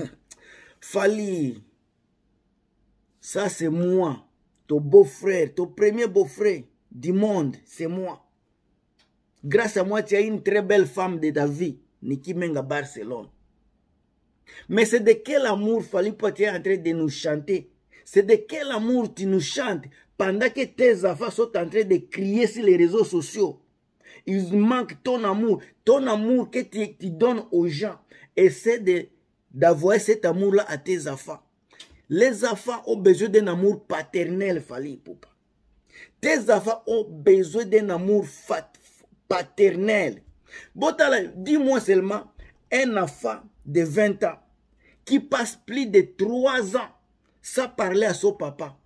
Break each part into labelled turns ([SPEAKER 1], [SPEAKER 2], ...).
[SPEAKER 1] Fali, ça c'est moi, ton beau-frère, ton premier beau-frère du monde, c'est moi. Grâce à moi, tu as une très belle femme de ta vie, Niki Menga Barcelone. Mais c'est de quel amour Fali tu es en train de nous chanter C'est de quel amour tu nous chantes pendant que tes enfants sont en train de crier sur les réseaux sociaux il manque ton amour, ton amour que tu, tu donnes aux gens. Essaie de d'avoir cet amour-là à tes enfants. Les enfants ont besoin d'un amour paternel, Fali Poupa. Tes enfants ont besoin d'un amour paternel. dis-moi seulement, un enfant de 20 ans qui passe plus de 3 ans sans parler à son papa.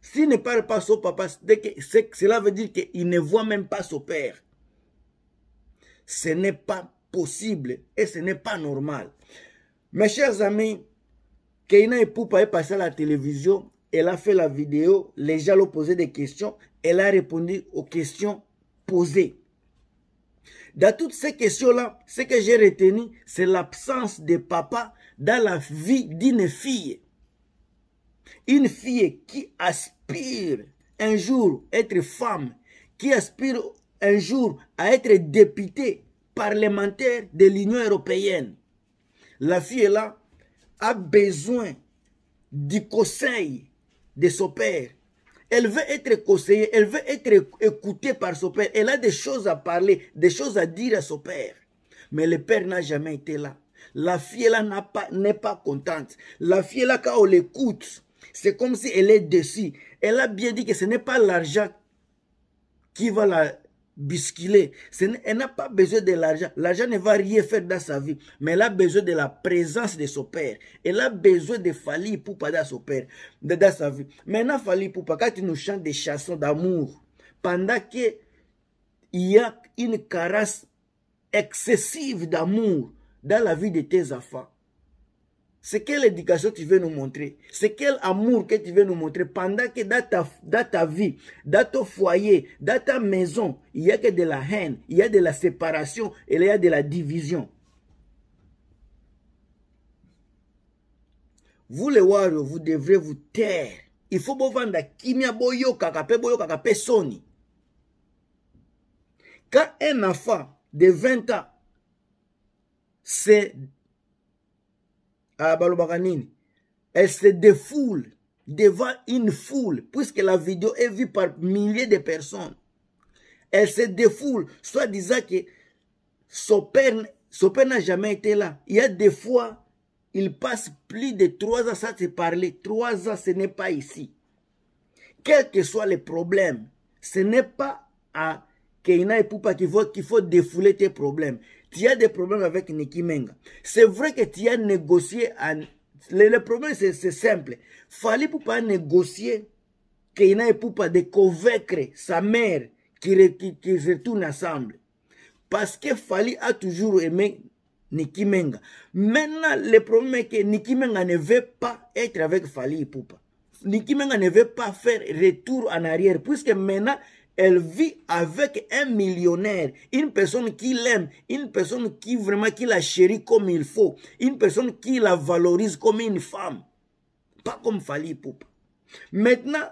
[SPEAKER 1] S'il ne parle pas à son papa, que cela veut dire qu'il ne voit même pas son père. Ce n'est pas possible et ce n'est pas normal. Mes chers amis, Keina Poupa est passée à la télévision, elle a fait la vidéo, les gens l'ont posé des questions, elle a répondu aux questions posées. Dans toutes ces questions-là, ce que j'ai retenu, c'est l'absence de papa dans la vie d'une fille. Une fille qui aspire un jour à être femme, qui aspire un jour à être députée parlementaire de l'Union européenne la fille là, a besoin du conseil de son père. Elle veut être conseillée, elle veut être écoutée par son père. Elle a des choses à parler, des choses à dire à son père. Mais le père n'a jamais été là. La fille là n'est pas, contente. La fille là, quand on l'écoute, c'est comme si elle est dessus. Elle a bien dit que ce n'est pas l'argent qui va la Busculée. Elle n'a pas besoin de l'argent. L'argent ne va rien faire dans sa vie. Mais elle a besoin de la présence de son père. Elle a besoin de Fali Poupa dans son père, dans sa vie. Maintenant, Fali Poupa, quand tu nous chantes des chansons d'amour, pendant qu'il y a une caresse excessive d'amour dans la vie de tes enfants, c'est quelle éducation tu veux nous montrer C'est quel amour que tu veux nous montrer pendant que dans ta, dans ta vie, dans ton foyer, dans ta maison, il n'y a que de la haine, il y a de la séparation et il y a de la division. Vous les warriors, vous devrez vous taire. Il faut vous qui kimia boyo kakape boyo kakape soni. Quand un enfant de 20 ans c'est ah, bah, elle se défoule devant une foule, puisque la vidéo est vue par milliers de personnes. Elle se défoule, soit disant que son père, n'a jamais été là. Il y a des fois, il passe plus de trois ans sans se parler. Trois ans, ce n'est pas ici. Quel que soit le problème, ce n'est pas à Keina et Poupa qui voient qu'il faut défouler tes problèmes. Tu as des problèmes avec Niki Menga. C'est vrai que tu as négocié. Le, problème, c'est simple. Fallait Poupa négocier Keina et Poupa de convaincre sa mère qu'ils qui, retournent ensemble. Parce que Fali a toujours aimé Niki Menga. Maintenant, le problème est que Niki Menga ne veut pas être avec Fali et Poupa. Niki Menga ne veut pas faire retour en arrière, puisque maintenant, elle vit avec un millionnaire, une personne qui l'aime, une personne qui vraiment qui la chérit comme il faut, une personne qui la valorise comme une femme, pas comme Fali Poupa. Maintenant,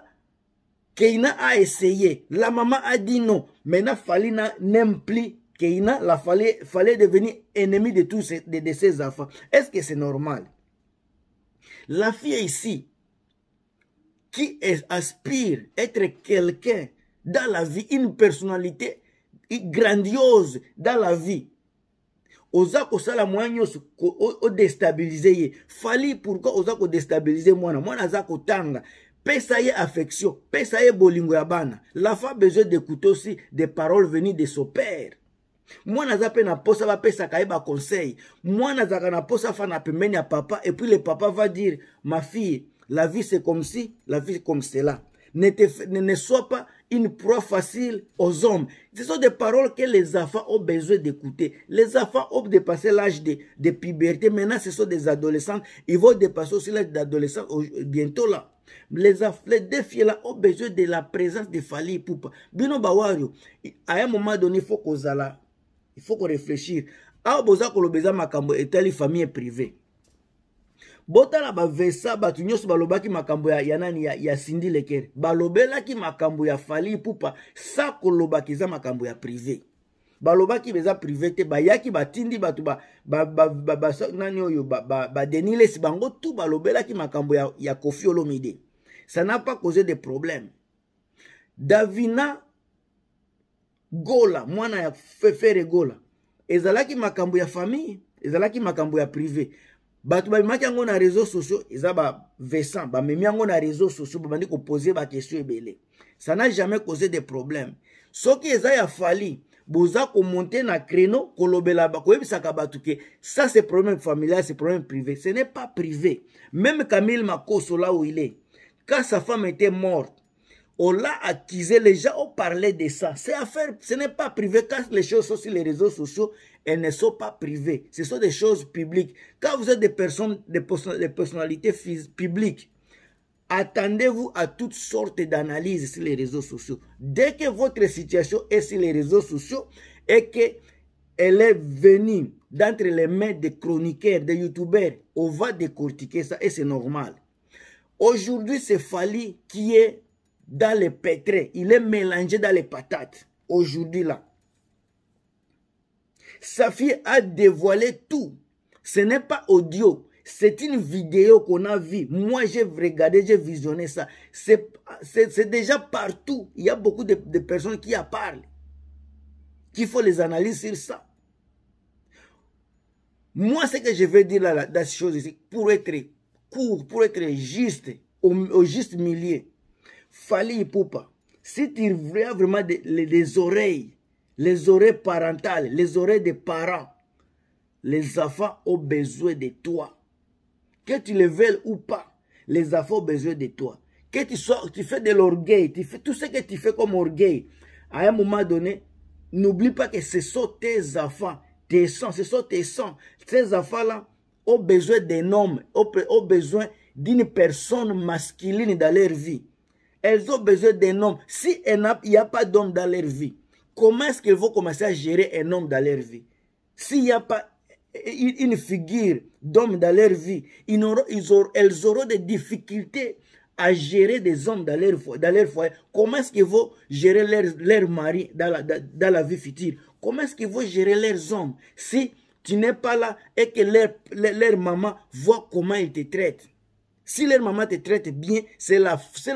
[SPEAKER 1] Keina a essayé, la maman a dit non. Maintenant, Fali n'aime plus Keina, la fallait, devenir ennemi de tous de, ses enfants. Est-ce que c'est normal? La fille ici, qui aspire être quelqu'un dans la vie, une personnalité grandiose dans la vie. oza sala la nyonso odestabilize ye fali pourquoi oza kodestabilize mwana mwana zako tanga. pesa ye affection pesa ye bolingo ya bana lafa besoin d'écouter aussi des paroles venues de son père mwana aza posa na pesa ka ye conseil mwana azalaka na posa fa na pemeni à papa et puis le papa va dire ma fille la vie c'est comme si la vie c'est comme cela ne, te, ne, ne sois pas une proie facile aux hommes. Ce sont des paroles que les enfants ont besoin d'écouter. Les enfants ont dépassé l'âge de, de, puberté. Maintenant, ce sont des adolescents. Ils vont dépasser aussi l'âge d'adolescent bientôt là. Les, les deux filles là ont besoin de la présence de Fali Poupa. Bino Bawario, à un moment donné, il faut qu'on il faut qu'on réfléchisse. Ah, est-elle une famille privée. botala baversa bato nyonso balobaki makambo ya, ya nani ya, ya sindi lekere balobelaki makambo ya fali pupa sa kolobaki eza makambo ya prive balobaki beza prive te bayaki batindi bato ba, ba, ba, ba, ba, nani oyo badenilesi ba, ba bango tu balobelaki makambo ya, ya kofi olomide ça n'a pas causé de problème davina gola mwana ya fefere gola ezalaki makambo ya famille ezalaki makambo ya prive Bah tu yango na réseau sociaux eza bavesant bamemi yango na réseau sociaux vous ba des ebele ça na jamais causé de problème soki eza ya fali boza dans na créneau kolobela koyebisaka bato ke ça c'est problème familial c'est problème privé ce n'est pas privé même camille Mako, là où il est quand sa femme était morte on l'a accusé les gens ont parlé de ça c'est affaire ce n'est pas privé quand les choses sont sur les réseaux sociaux elles ne sont pas privées. Ce sont des choses publiques. Quand vous êtes des personnes, des, personnalités publiques, attendez-vous à toutes sortes d'analyses sur les réseaux sociaux. Dès que votre situation est sur les réseaux sociaux et qu'elle est venue d'entre les mains des chroniqueurs, des youtubeurs, on va décortiquer ça et c'est normal. Aujourd'hui, c'est Fali qui est dans les pétrés. Il est mélangé dans les patates. Aujourd'hui, là fille a dévoilé tout. Ce n'est pas audio. C'est une vidéo qu'on a vue. Moi, j'ai regardé, j'ai visionné ça. C'est déjà partout. Il y a beaucoup de, personnes qui en parlent. Qu'il faut les analyser sur ça. Moi, ce que je veux dire là, dans choses pour être court, pour être juste, au, juste milieu, Fali Poupa, si tu veux vraiment des, oreilles, les oreilles parentales, les oreilles des parents. Les enfants ont besoin de toi. Que tu les veuilles ou pas, les enfants ont besoin de toi. Que tu, tu fais de l'orgueil, tu fais tout ce que tu fais comme orgueil. À un moment donné, n'oublie pas que ce sont tes enfants, tes sangs, ce sont tes sangs. Ces enfants-là ont besoin d'un homme, ont besoin d'une personne masculine dans leur vie. Elles ont besoin d'un homme. Si il n'y a pas d'homme dans leur vie, comment est-ce qu'elles vont commencer à gérer un homme dans leur vie S'il n'y a pas une figure d'homme dans leur vie, elles auront des difficultés à gérer des hommes dans leur, foyer. Comment est-ce qu'ils vont gérer leur, mari dans la, vie future Comment est-ce qu'ils vont gérer leurs hommes si tu n'es pas là et que leur, maman voit comment ils te traitent si leur maman te traite bien, c'est la seule,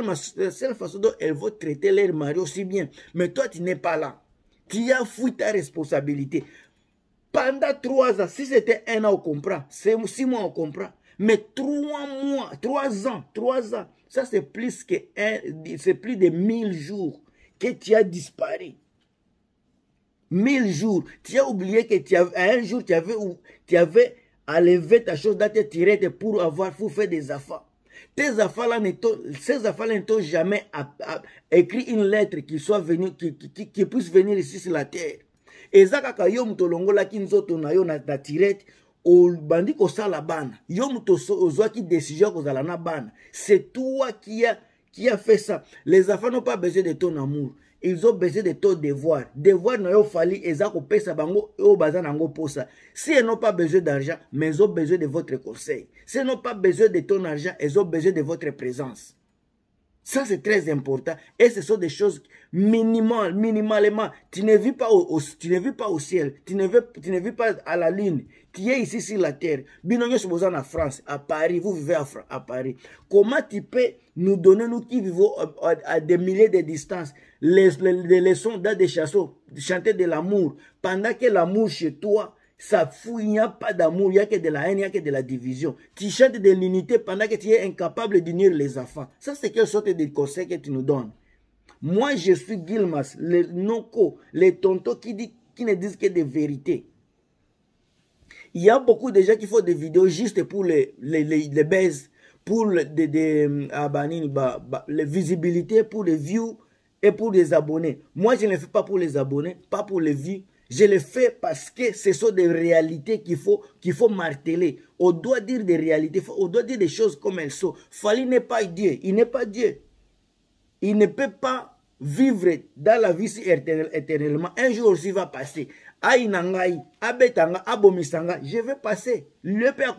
[SPEAKER 1] seule façon dont elles vont traiter leur mari aussi bien. Mais toi, tu n'es pas là. Tu as fui ta responsabilité. Pendant trois ans, si c'était un an, on comprend. six mois, on comprend. Mais trois mois, trois ans, trois ans, ça c'est plus que c'est plus de mille jours que tu as disparu. Mille jours. Tu as oublié que tu un jour, tu avais, tu avais enlevé ta chose dans tes tirettes pour avoir, fait des affaires. Tes affaires-là ces affaires-là ne t'ont jamais a, a, écrit une lettre qui, soit venue, qui, qui, qui, qui puisse venir ici sur la terre. eza kaka yo moto olongolaki nzoto na yo na, na tirete obandi kosala bana yo moto ozwaki décision kozala na bana c'est toi qui a, qui a fait ça les enfants n'ont pas besoin de ton amour ils ont besoin de ton devoir. Devoir na ils ont coupé ça, bango au nango ça. Si ils n'ont pas besoin d'argent, mais ils ont besoin de votre conseil. Si ils n'ont pas besoin de ton argent, ils ont besoin de votre présence. Ça, c'est très important. Et ce sont des choses minimales, minimalement. Tu ne vis pas au, tu ne vis pas au ciel. Tu ne, vis, tu ne vis pas à la lune. Tu es ici sur la terre. nous se en France, à Paris. Vous vivez à, Paris. Comment tu peux nous donner, nous qui vivons à des milliers de distances, les, les, les leçons des chasseaux, chanter de l'amour. Pendant que l'amour chez toi, ça fouille, il n'y a pas d'amour, il n'y a que de la haine, il n'y a que de la division. Tu chantes de l'unité pendant que tu es incapable d'unir les enfants. Ça, c'est quelle sorte de conseil que tu nous donnes. Moi, je suis Gilmas, le co les tontos qui, dit, qui ne disent que des vérités. Il y a beaucoup de gens qui font des vidéos juste pour les, les, les, pour des, euh, les visibilités, pour les views, et pour les abonnés. Moi, je ne le fais pas pour les abonnés, pas pour les vies Je le fais parce que ce sont des réalités qu'il faut, qu'il faut marteler. On doit dire des réalités, on doit dire des choses comme elles sont. Fali n'est pas Dieu, il n'est pas Dieu. Il ne peut pas vivre dans la vie éternelle, éternellement. Un jour aussi va passer. Aïnangai, abetanga, abomisanga, je vais passer. Le père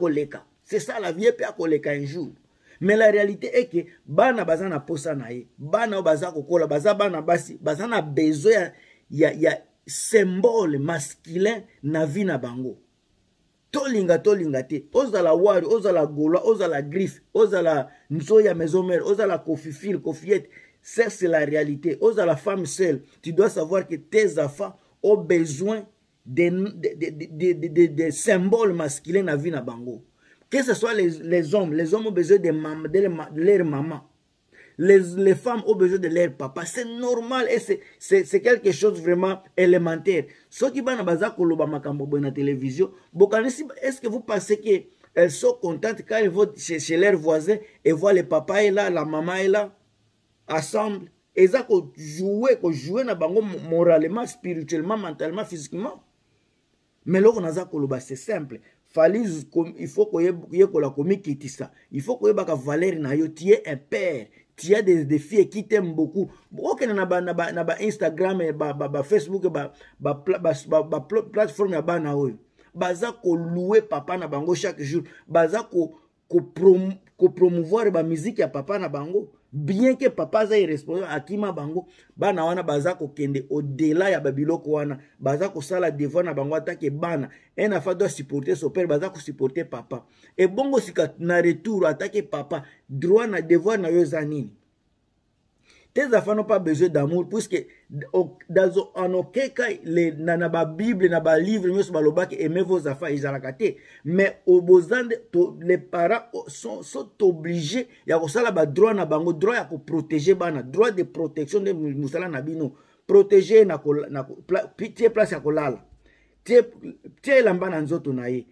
[SPEAKER 1] C'est ça la vie, père Koleka un jour. mais la réalité est que bana baza na posa na ye bana oyo baza kokola baza bana basi baza na besoin ya, ya, ya symbole masculin na vie na bango tolinga tolinga te ozala wari ozala gaulois ozala griffe ozala nzoyi ya maison mare ozala kofifile kofiete ça c'est la réalité ozala femme seule tu dois savoir que tes enfants ont besoin de, de, de, de, de, de, de, de symbole masculin na vie na bango Que ce soit les, les hommes, les hommes ont besoin de, mam, de, leur, de leur maman. Les, les, femmes ont besoin de leur papa. C'est normal et c'est quelque chose vraiment élémentaire. Ce qui va dans la télévision, est-ce que vous pensez qu'elles sont contentes quand elles vont chez, chez leurs voisins et voient le papa est là, la maman est là, ensemble Et ça, qu'on joue, qu'on joue moralement, spirituellement, mentalement, physiquement. Mais là, c'est simple. fali il faut koyekola komikitisa il faut koyebaka valeur na yo tie un père tu as des, des filles qui t'aiment beaucoup. Okende na ba na ba na ba Instagram ba ba, ba Facebook ba ba ba, ba, ba plateforme ya bana oyo. Baza ko louer papa na bango chaque jour. Baza ko ko, prom, ko promouvoir ba musique ya papa na bango. bien ke papa aza irresponsable akima bango bana wana baza kokende odela ya babiloko wana baza kosala devoir na bango atake bana un enfant doit supporter son père baza kosupporte papa ebongo sika na retour atake papa droit na devoir na yo eza nini tes enfants n'ont pas besoin d'amour puisque dans en aucun cas les na ba bible na ba livre nyonso balobaki aimez vos enfants ezalaka te mais obozande les parents sont, sont obligés ya kosala badroit na bango droit ya koprotege bana droit de protection nde mosala na bino protege tie place ya kolala tie elamba na nzoto na ye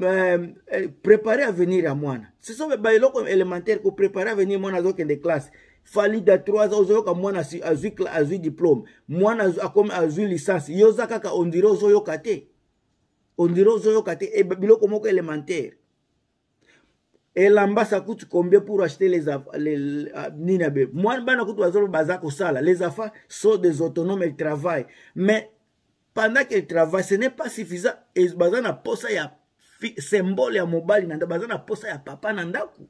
[SPEAKER 1] Euh, euh, préparer avenir ya mwana ce sont baeloko élémentaire koprépare avenir mwana azokende classe falida 3 ozoyoka mwana azwi, azwi diplome mwana akomi azwi licence yoza kaka ondire ozoyoka te ondire ozoyoka te e, biloko moko élémentaire elamba ça coûte combien pour acheter les ah, nini abe mwana bana kutu bazoloba baza kosala les affaires sont des autonomes ils travaillent mais pendant qu'ils travaillent ce n'est pas suffisant baza na posa ya symbole ya mobali na ndako baza na posa ya papa na ndako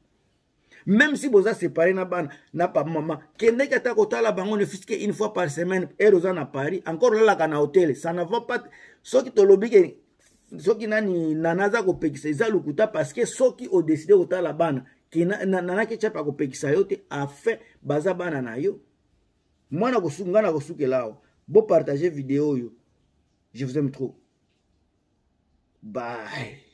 [SPEAKER 1] même si boza séparé na bana na pamama kendeki ata kotala bango ne fuske une fois par semaine ere oza na paris encore olalaka na hotel ça na va pas soki tolobi ke soki nani nana aza kopekisa eza lokuta parce que soki odeside kotala bana ke nana ketiapa kopekisa yo te afin baza bana na yo mwana nga na kosukela awa bopartage video oyo je vous aime trop bye